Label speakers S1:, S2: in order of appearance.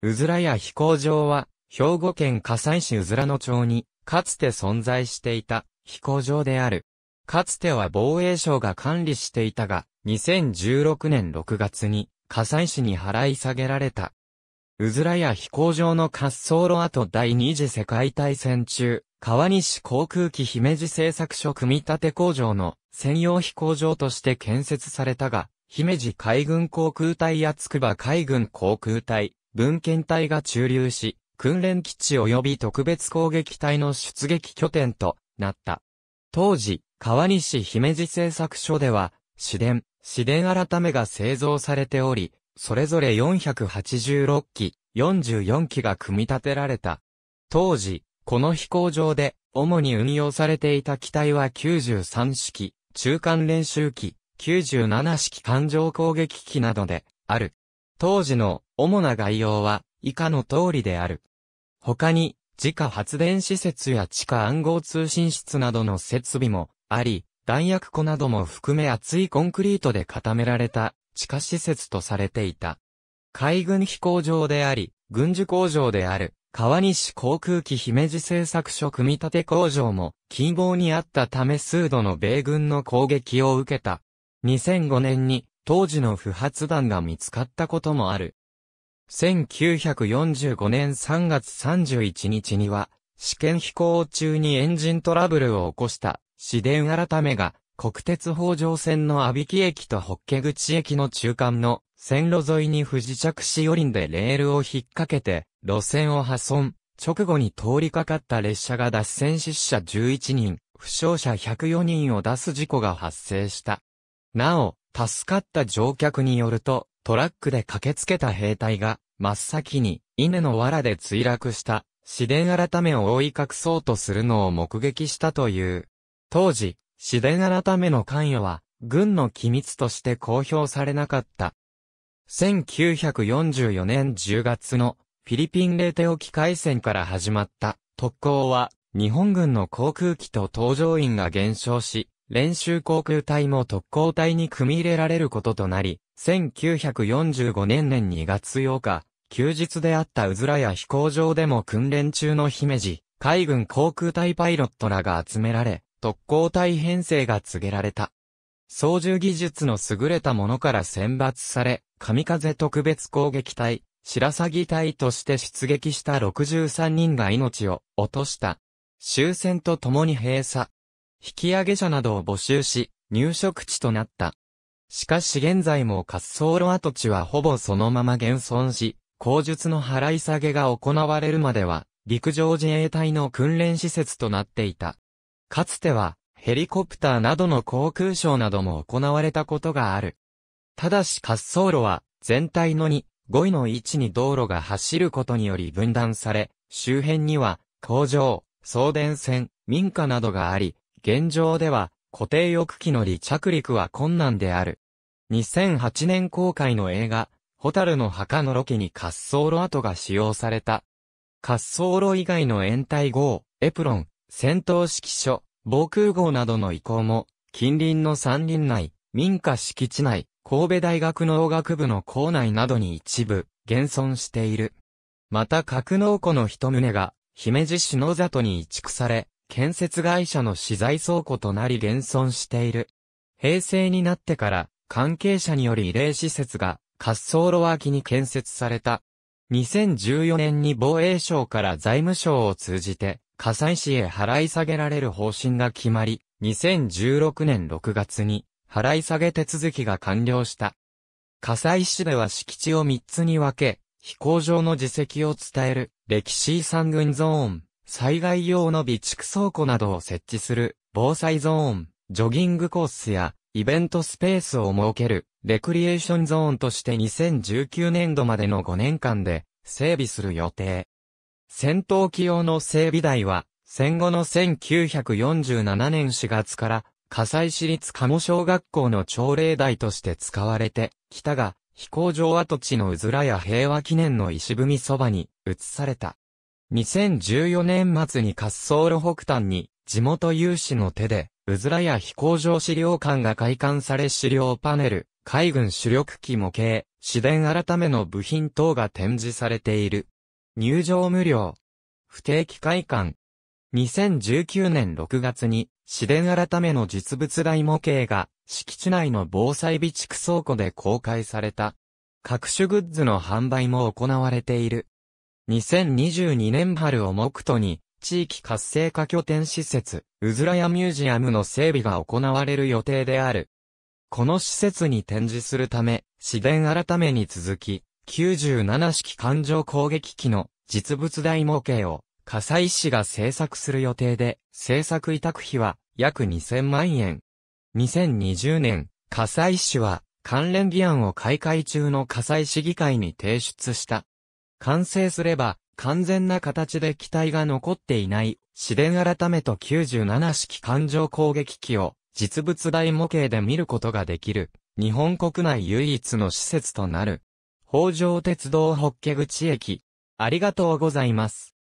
S1: うずらや飛行場は、兵庫県加西市うずらの町に、かつて存在していた飛行場である。かつては防衛省が管理していたが、2016年6月に、火西市に払い下げられた。うずらや飛行場の滑走路跡第二次世界大戦中、川西航空機姫路製作所組み立て工場の専用飛行場として建設されたが、姫路海軍航空隊や筑波海軍航空隊、文献隊が駐留し、訓練基地及び特別攻撃隊の出撃拠点となった。当時、川西姫路製作所では、市電、市電改めが製造されており、それぞれ486機、44機が組み立てられた。当時、この飛行場で、主に運用されていた機体は93式、中間練習機、97式艦上攻撃機などで、ある。当時の主な概要は以下の通りである。他に、自家発電施設や地下暗号通信室などの設備もあり、弾薬庫なども含め厚いコンクリートで固められた地下施設とされていた。海軍飛行場であり、軍需工場である、川西航空機姫路製作所組み立て工場も、近傍にあったため数度の米軍の攻撃を受けた。2005年に、当時の不発弾が見つかったこともある。1945年3月31日には、試験飛行中にエンジントラブルを起こした、市電改めが、国鉄北上線の安木駅と北家口駅の中間の線路沿いに不時着し四輪でレールを引っ掛けて、路線を破損。直後に通りかかった列車が脱線死者11人、負傷者104人を出す事故が発生した。なお、助かった乗客によると、トラックで駆けつけた兵隊が、真っ先に、稲の藁で墜落した、市電改めを覆い隠そうとするのを目撃したという。当時、市電改めの関与は、軍の機密として公表されなかった。1944年10月のフィリピンレーテ沖海戦から始まった特攻は日本軍の航空機と搭乗員が減少し、練習航空隊も特攻隊に組み入れられることとなり、1945年年2月8日、休日であったうずらや飛行場でも訓練中の姫路、海軍航空隊パイロットらが集められ、特攻隊編成が告げられた。操縦技術の優れたものから選抜され、神風特別攻撃隊、白鷺隊として出撃した63人が命を落とした。終戦とともに閉鎖、引き上げ者などを募集し、入植地となった。しかし現在も滑走路跡地はほぼそのまま現存し、口述の払い下げが行われるまでは、陸上自衛隊の訓練施設となっていた。かつては、ヘリコプターなどの航空ショーなども行われたことがある。ただし滑走路は、全体の2、5位の位置に道路が走ることにより分断され、周辺には、工場、送電線、民家などがあり、現状では固定翼機の離着陸は困難である。2008年公開の映画、ホタルの墓のロケに滑走路跡が使用された。滑走路以外の延滞号、エプロン、戦闘指揮所、防空壕などの移行も、近隣の山林内、民家敷地内、神戸大学農学部の校内などに一部、現存している。また格納庫の一棟が、姫路市の里に移築され、建設会社の資材倉庫となり現存している。平成になってから関係者により慰霊施設が滑走路脇に建設された。2014年に防衛省から財務省を通じて火災市へ払い下げられる方針が決まり、2016年6月に払い下げ手続きが完了した。火災市では敷地を3つに分け、飛行場の自責を伝える歴史遺産群ゾーン、災害用の備蓄倉庫などを設置する、防災ゾーン、ジョギングコースや、イベントスペースを設ける、レクリエーションゾーンとして2019年度までの5年間で、整備する予定。戦闘機用の整備台は、戦後の1947年4月から、火災市立鴨小学校の朝礼台として使われてきたが、飛行場跡地のうずらや平和記念の石踏みそばに移された。2014年末に滑走路北端に、地元有志の手で、うずらや飛行場資料館が開館され資料パネル、海軍主力機模型、市電改めの部品等が展示されている。入場無料。不定期開館。2019年6月に、市電改めの実物大模型が、敷地内の防災備蓄倉庫で公開された。各種グッズの販売も行われている。2022年春を目途に、地域活性化拠点施設、うずらやミュージアムの整備が行われる予定である。この施設に展示するため、市電改めに続き、97式艦上攻撃機の実物大模型を、火災市が制作する予定で、制作委託費は約2000万円。2020年、火災市は関連議案を開会中の火災市議会に提出した。完成すれば、完全な形で機体が残っていない、市電改めと97式艦上攻撃機を実物大模型で見ることができる、日本国内唯一の施設となる。北条鉄道ホッケ口駅。ありがとうございます。